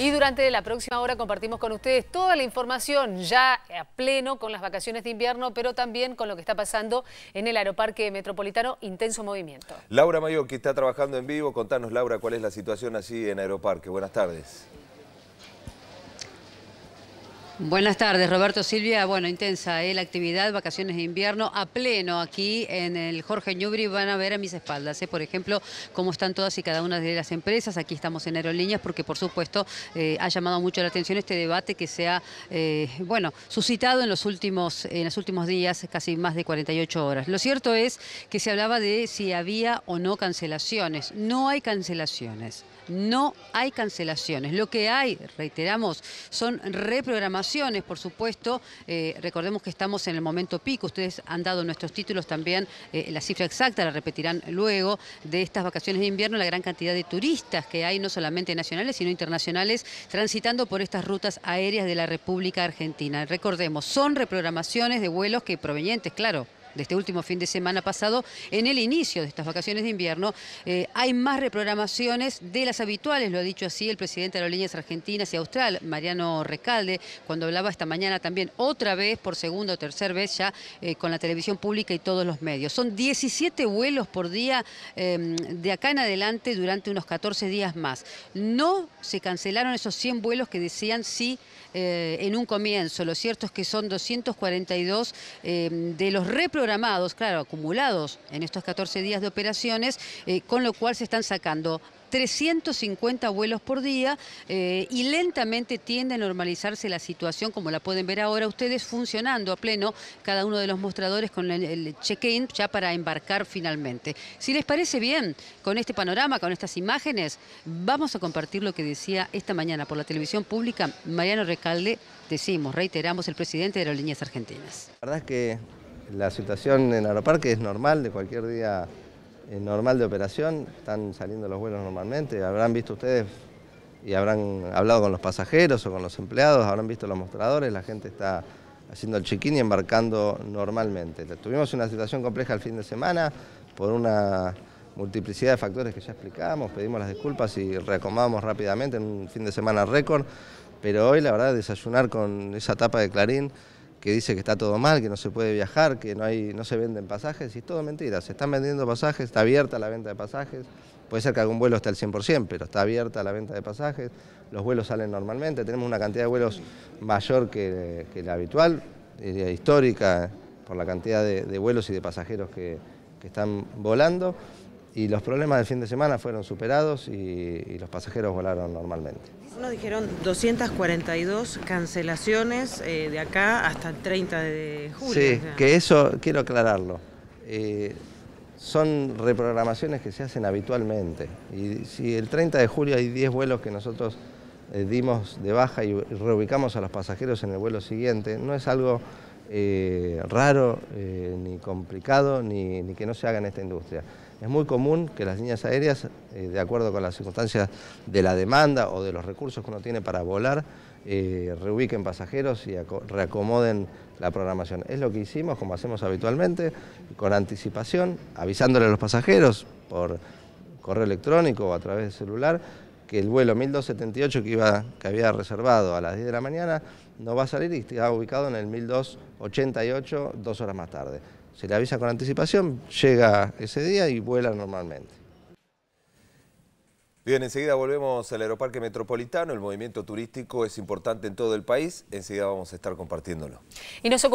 Y durante la próxima hora compartimos con ustedes toda la información ya a pleno con las vacaciones de invierno, pero también con lo que está pasando en el Aeroparque Metropolitano, intenso movimiento. Laura Mayo, que está trabajando en vivo, contanos Laura cuál es la situación así en Aeroparque. Buenas tardes. Buenas tardes, Roberto Silvia. Bueno, intensa ¿eh? la actividad, vacaciones de invierno a pleno aquí en el Jorge Ñubri. Van a ver a mis espaldas, ¿eh? por ejemplo, cómo están todas y cada una de las empresas. Aquí estamos en Aerolíneas porque, por supuesto, eh, ha llamado mucho la atención este debate que se ha, bueno, suscitado en los, últimos, en los últimos días, casi más de 48 horas. Lo cierto es que se hablaba de si había o no cancelaciones. No hay cancelaciones no hay cancelaciones. Lo que hay, reiteramos, son reprogramaciones, por supuesto. Eh, recordemos que estamos en el momento pico. Ustedes han dado nuestros títulos también, eh, la cifra exacta, la repetirán luego, de estas vacaciones de invierno, la gran cantidad de turistas que hay, no solamente nacionales, sino internacionales, transitando por estas rutas aéreas de la República Argentina. Recordemos, son reprogramaciones de vuelos que provenientes, claro, de este último fin de semana pasado, en el inicio de estas vacaciones de invierno, eh, hay más reprogramaciones de las habituales, lo ha dicho así el presidente de las líneas Argentinas y Austral, Mariano Recalde, cuando hablaba esta mañana también otra vez, por segunda o tercera vez ya, eh, con la televisión pública y todos los medios. Son 17 vuelos por día em, de acá en adelante durante unos 14 días más. No se cancelaron esos 100 vuelos que decían sí eh, en un comienzo. Lo cierto es que son 242 em, de los reprogramaciones programados, claro, acumulados en estos 14 días de operaciones, eh, con lo cual se están sacando 350 vuelos por día eh, y lentamente tiende a normalizarse la situación, como la pueden ver ahora ustedes, funcionando a pleno cada uno de los mostradores con el, el check-in ya para embarcar finalmente. Si les parece bien, con este panorama, con estas imágenes, vamos a compartir lo que decía esta mañana por la televisión pública Mariano Recalde, decimos, reiteramos, el presidente de Aerolíneas Argentinas. La verdad es que la situación en Aeroparque es normal, de cualquier día normal de operación, están saliendo los vuelos normalmente, habrán visto ustedes y habrán hablado con los pasajeros o con los empleados, habrán visto los mostradores, la gente está haciendo el check-in y embarcando normalmente. Tuvimos una situación compleja el fin de semana por una multiplicidad de factores que ya explicábamos, pedimos las disculpas y reacomodamos rápidamente en un fin de semana récord, pero hoy la verdad desayunar con esa tapa de Clarín que dice que está todo mal, que no se puede viajar, que no, hay, no se venden pasajes, y es todo mentira. Se están vendiendo pasajes, está abierta la venta de pasajes, puede ser que algún vuelo esté al 100%, pero está abierta la venta de pasajes, los vuelos salen normalmente, tenemos una cantidad de vuelos mayor que, la habitual, eh, histórica, por la cantidad de, vuelos y de pasajeros que están volando y los problemas del fin de semana fueron superados y, los pasajeros volaron normalmente. Nos dijeron 242 cancelaciones eh, de acá hasta el 30 de julio. Sí, que eso quiero aclararlo. Eh, son reprogramaciones que se hacen habitualmente. Y si el 30 de julio hay 10 vuelos que nosotros eh, dimos de baja y reubicamos a los pasajeros en el vuelo siguiente, no es algo raro, ni complicado, ni que no se haga en esta industria. Es muy común que las líneas aéreas, eh, de acuerdo con las circunstancias de la demanda o de los recursos que uno tiene para volar, eh, reubiquen pasajeros y reacomoden la programación. Es lo que hicimos, como hacemos habitualmente, con anticipación, avisándole a los pasajeros por correo electrónico o a través de celular que el vuelo 1278 que, que había reservado a las 10 de la mañana no va a salir y está ubicado en el 1288 dos horas más tarde. Se le avisa con anticipación, llega ese día y vuela normalmente. Bien, enseguida volvemos al Aeroparque Metropolitano. El movimiento turístico es importante en todo el país. Enseguida vamos a estar compartiéndolo.